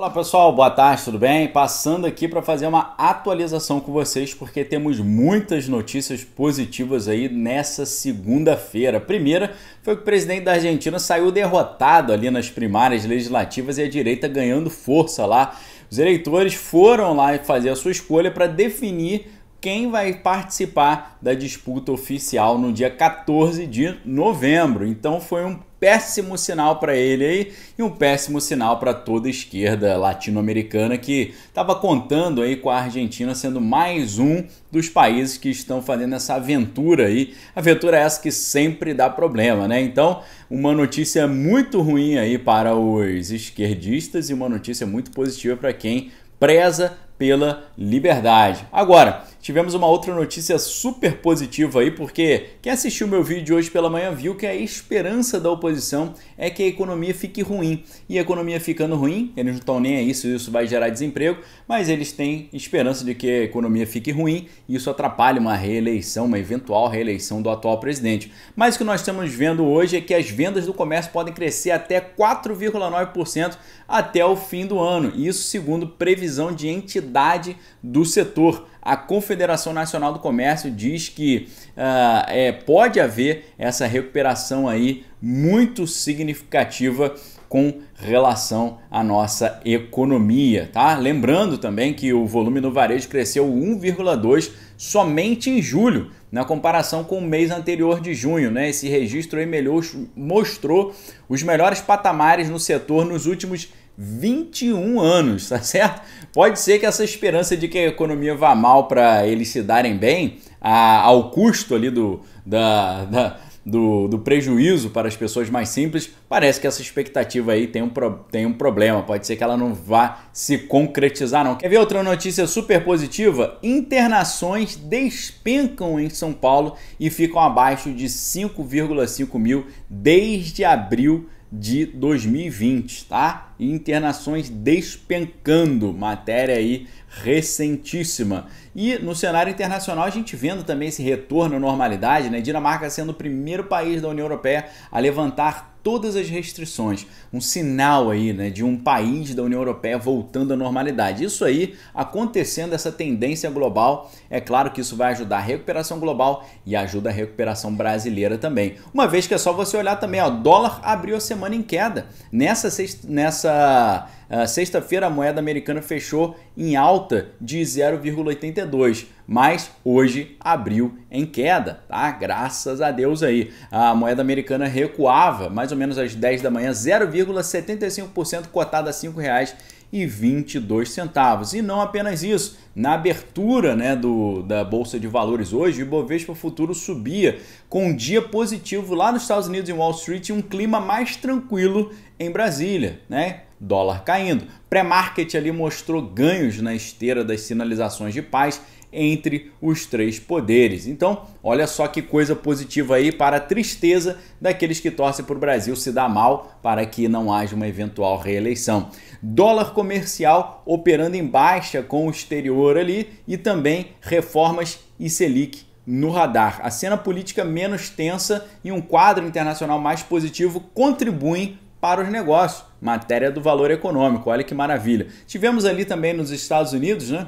Olá pessoal, boa tarde, tudo bem? Passando aqui para fazer uma atualização com vocês porque temos muitas notícias positivas aí nessa segunda-feira. primeira foi que o presidente da Argentina saiu derrotado ali nas primárias legislativas e a direita ganhando força lá. Os eleitores foram lá fazer a sua escolha para definir quem vai participar da disputa oficial no dia 14 de novembro. Então foi um péssimo sinal para ele aí e um péssimo sinal para toda a esquerda latino-americana que estava contando aí com a Argentina sendo mais um dos países que estão fazendo essa aventura aí. Aventura essa que sempre dá problema, né? Então, uma notícia muito ruim aí para os esquerdistas e uma notícia muito positiva para quem preza pela liberdade. Agora, Tivemos uma outra notícia super positiva aí, porque quem assistiu meu vídeo de hoje pela manhã viu que a esperança da oposição é que a economia fique ruim. E a economia ficando ruim, eles não estão nem aí se isso vai gerar desemprego, mas eles têm esperança de que a economia fique ruim e isso atrapalhe uma reeleição, uma eventual reeleição do atual presidente. Mas o que nós estamos vendo hoje é que as vendas do comércio podem crescer até 4,9% até o fim do ano. Isso segundo previsão de entidade do setor a Confederação Nacional do Comércio diz que uh, é, pode haver essa recuperação aí muito significativa com relação à nossa economia, tá? Lembrando também que o volume no varejo cresceu 1,2 somente em julho, na comparação com o mês anterior de junho, né? Esse registro aí melhor, mostrou os melhores patamares no setor nos últimos 21 anos, tá certo? Pode ser que essa esperança de que a economia vá mal para eles se darem bem, a, ao custo ali do, da, da do, do, prejuízo para as pessoas mais simples, parece que essa expectativa aí tem um, tem um problema. Pode ser que ela não vá se concretizar, não. Quer ver outra notícia super positiva? Internações despencam em São Paulo e ficam abaixo de 5,5 mil desde abril de 2020, tá? internações despencando, matéria aí recentíssima. E no cenário internacional a gente vendo também esse retorno à normalidade, né? Dinamarca sendo o primeiro país da União Europeia a levantar todas as restrições, um sinal aí né, de um país da União Europeia voltando à normalidade. Isso aí acontecendo, essa tendência global, é claro que isso vai ajudar a recuperação global e ajuda a recuperação brasileira também. Uma vez que é só você olhar também, ó, dólar abriu a semana em queda. Nessa, sexta, nessa ah, sexta-feira a moeda americana fechou em alta de 0,82, mas hoje abriu em queda, tá? Graças a Deus aí. A moeda americana recuava mais ou menos às 10 da manhã, 0,75% cotada a R$ 5,00 e 22 centavos. E não apenas isso, na abertura né, do, da Bolsa de Valores hoje, o Ibovespa Futuro subia com um dia positivo lá nos Estados Unidos em Wall Street e um clima mais tranquilo em Brasília, né? Dólar caindo. Pré-market ali mostrou ganhos na esteira das sinalizações de paz entre os três poderes. Então, olha só que coisa positiva aí para a tristeza daqueles que torcem para o Brasil se dar mal para que não haja uma eventual reeleição. Dólar comercial operando em baixa com o exterior ali e também reformas e Selic no radar. A cena política menos tensa e um quadro internacional mais positivo contribuem para os negócios. Matéria do valor econômico, olha que maravilha. Tivemos ali também nos Estados Unidos, né?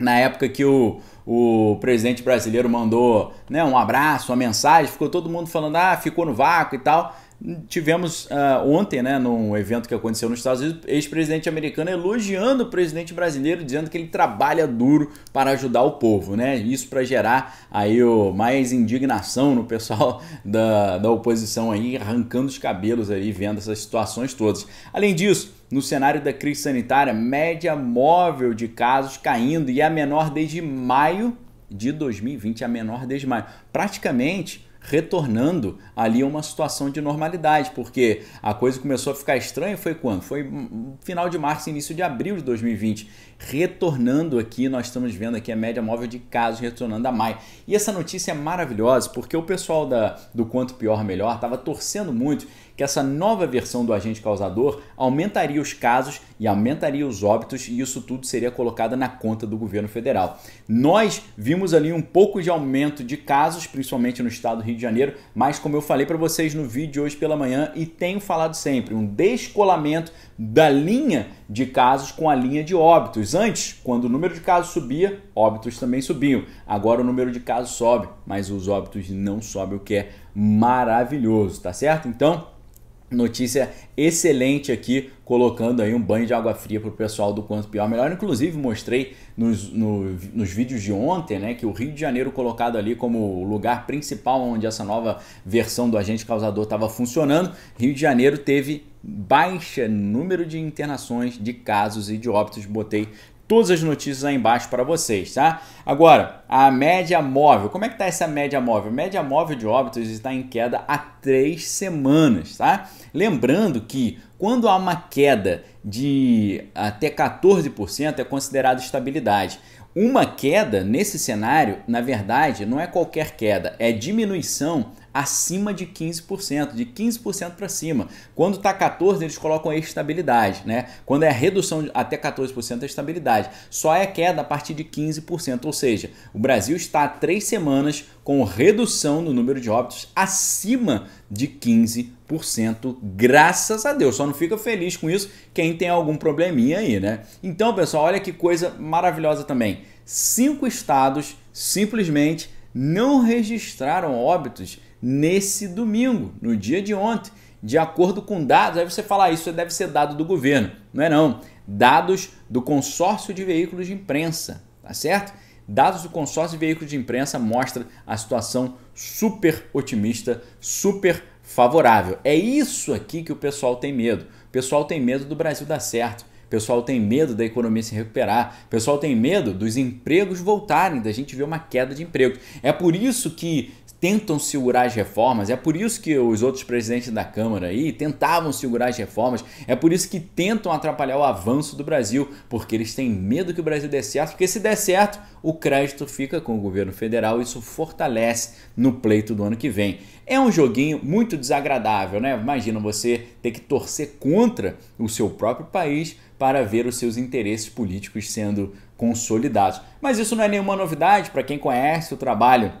na época que o, o presidente brasileiro mandou né, um abraço, uma mensagem, ficou todo mundo falando, ah, ficou no vácuo e tal. Tivemos uh, ontem, né, num evento que aconteceu nos Estados Unidos, ex-presidente americano elogiando o presidente brasileiro, dizendo que ele trabalha duro para ajudar o povo, né? Isso para gerar aí o, mais indignação no pessoal da, da oposição aí, arrancando os cabelos aí, vendo essas situações todas. Além disso, no cenário da crise sanitária, média móvel de casos caindo e a menor desde maio de 2020, a menor desde maio. Praticamente retornando ali a uma situação de normalidade, porque a coisa começou a ficar estranha foi quando? Foi hum, final de março, início de abril de 2020. Retornando aqui, nós estamos vendo aqui a média móvel de casos retornando a maio. E essa notícia é maravilhosa, porque o pessoal da, do Quanto Pior Melhor estava torcendo muito que essa nova versão do agente causador aumentaria os casos e aumentaria os óbitos e isso tudo seria colocado na conta do governo federal. Nós vimos ali um pouco de aumento de casos, principalmente no estado do Rio de Janeiro, mas como eu falei para vocês no vídeo de hoje pela manhã e tenho falado sempre, um descolamento da linha de casos com a linha de óbitos. Antes, quando o número de casos subia, óbitos também subiam. Agora o número de casos sobe, mas os óbitos não sobem, o que é maravilhoso, tá certo? Então, notícia excelente aqui, colocando aí um banho de água fria para o pessoal do Quanto Pior Melhor. Inclusive, mostrei nos, no, nos vídeos de ontem né, que o Rio de Janeiro, colocado ali como lugar principal onde essa nova versão do agente causador estava funcionando, Rio de Janeiro teve baixa número de internações, de casos e de óbitos. Botei todas as notícias aí embaixo para vocês, tá? Agora, a média móvel. Como é que tá essa média móvel? média móvel de óbitos está em queda há três semanas, tá? Lembrando que quando há uma queda de até 14% é considerado estabilidade. Uma queda nesse cenário, na verdade, não é qualquer queda, é diminuição acima de 15%, de 15% para cima. Quando está 14%, eles colocam a estabilidade, né? Quando é a redução de até 14% a estabilidade. Só é queda a partir de 15%, ou seja, o Brasil está há três semanas com redução no número de óbitos acima de 15%, graças a Deus. Só não fica feliz com isso quem tem algum probleminha aí, né? Então, pessoal, olha que coisa maravilhosa também. Cinco estados simplesmente não registraram óbitos nesse domingo, no dia de ontem, de acordo com dados. Aí você fala, ah, isso deve ser dado do governo. Não é não. Dados do consórcio de veículos de imprensa, tá certo? Dados do consórcio de veículos de imprensa mostra a situação super otimista, super favorável. É isso aqui que o pessoal tem medo. O pessoal tem medo do Brasil dar certo pessoal tem medo da economia se recuperar, pessoal tem medo dos empregos voltarem, da gente ver uma queda de empregos. É por isso que tentam segurar as reformas, é por isso que os outros presidentes da Câmara aí tentavam segurar as reformas, é por isso que tentam atrapalhar o avanço do Brasil, porque eles têm medo que o Brasil dê certo, porque se der certo, o crédito fica com o governo federal, isso fortalece no pleito do ano que vem. É um joguinho muito desagradável, né? Imagina você ter que torcer contra o seu próprio país para ver os seus interesses políticos sendo consolidados. Mas isso não é nenhuma novidade para quem conhece o trabalho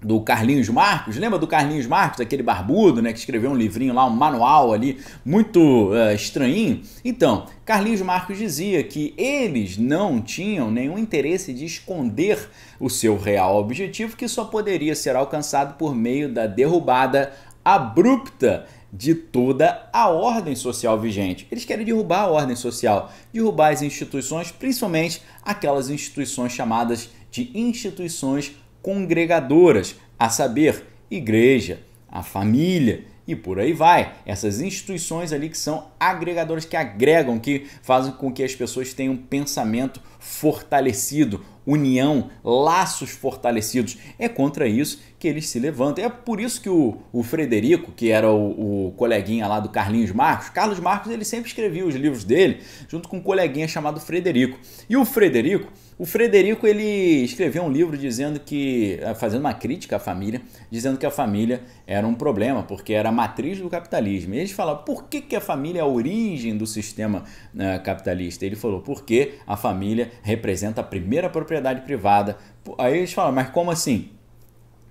do Carlinhos Marcos, lembra do Carlinhos Marcos, aquele barbudo, né, que escreveu um livrinho lá, um manual ali, muito uh, eh, estranho? Então, Carlinhos Marcos dizia que eles não tinham nenhum interesse de esconder o seu real objetivo, que só poderia ser alcançado por meio da derrubada abrupta de toda a ordem social vigente. Eles querem derrubar a ordem social, derrubar as instituições, principalmente aquelas instituições chamadas de instituições congregadoras, a saber, igreja, a família e por aí vai. Essas instituições ali que são agregadores que agregam, que fazem com que as pessoas tenham um pensamento fortalecido, união, laços fortalecidos. É contra isso que eles se levantam. É por isso que o, o Frederico, que era o, o, coleguinha lá do Carlinhos Marcos, Carlos Marcos, ele sempre escrevia os livros dele junto com um coleguinha chamado Frederico. E o Frederico, o Frederico, ele escreveu um livro dizendo que, eh, fazendo uma crítica à família, dizendo que a família era um problema, porque era a matriz do capitalismo. E eles falavam, por que, que a família é origem do sistema uh, capitalista. Ele falou porque a família representa a primeira propriedade privada. Aí eles falam, mas como assim?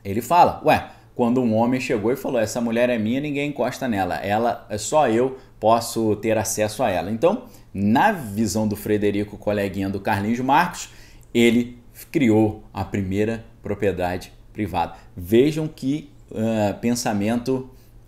Ele fala, ué, quando um homem chegou e falou: Essa mulher é minha, ninguém encosta nela, ela é só eu posso ter acesso a ela. Então, na visão do Frederico, coleguinha do Carlinhos Marcos, ele criou a primeira propriedade privada. Vejam que uh, pensamento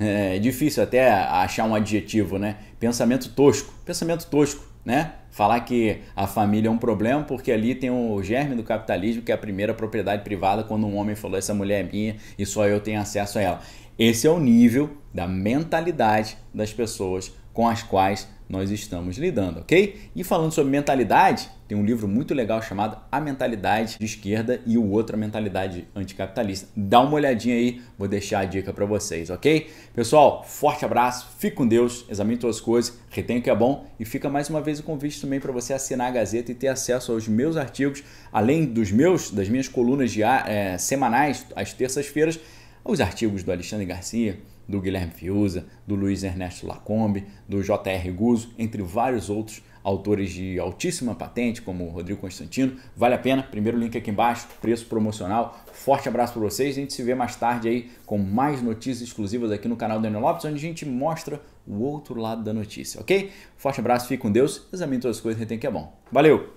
É, é, difícil até achar um adjetivo, né? Pensamento tosco. Pensamento tosco, né? Falar que a família é um problema porque ali tem o germe do capitalismo, que é a primeira propriedade privada, quando um homem falou: essa mulher é minha e só eu tenho acesso a ela. Esse é o nível da mentalidade das pessoas com as quais nós estamos lidando, ok? E falando sobre mentalidade, tem um livro muito legal chamado A Mentalidade de Esquerda e o outro A Mentalidade Anticapitalista. Dá uma olhadinha aí, vou deixar a dica para vocês, ok? Pessoal, forte abraço, fique com Deus, examine todas as coisas, retenha o que é bom e fica mais uma vez o convite também para você assinar a Gazeta e ter acesso aos meus artigos, além dos meus, das minhas colunas de, é, semanais às terças-feiras, aos artigos do Alexandre Garcia, do Guilherme Fiuza, do Luiz Ernesto Lacombe, do J.R. Guzzo, entre vários outros autores de altíssima patente, como o Rodrigo Constantino. Vale a pena, primeiro link aqui embaixo, preço promocional. Forte abraço para vocês, a gente se vê mais tarde aí com mais notícias exclusivas aqui no canal Daniel Lopes, onde a gente mostra o outro lado da notícia, ok? Forte abraço, fique com Deus, examine todas as coisas, retém que é bom. Valeu!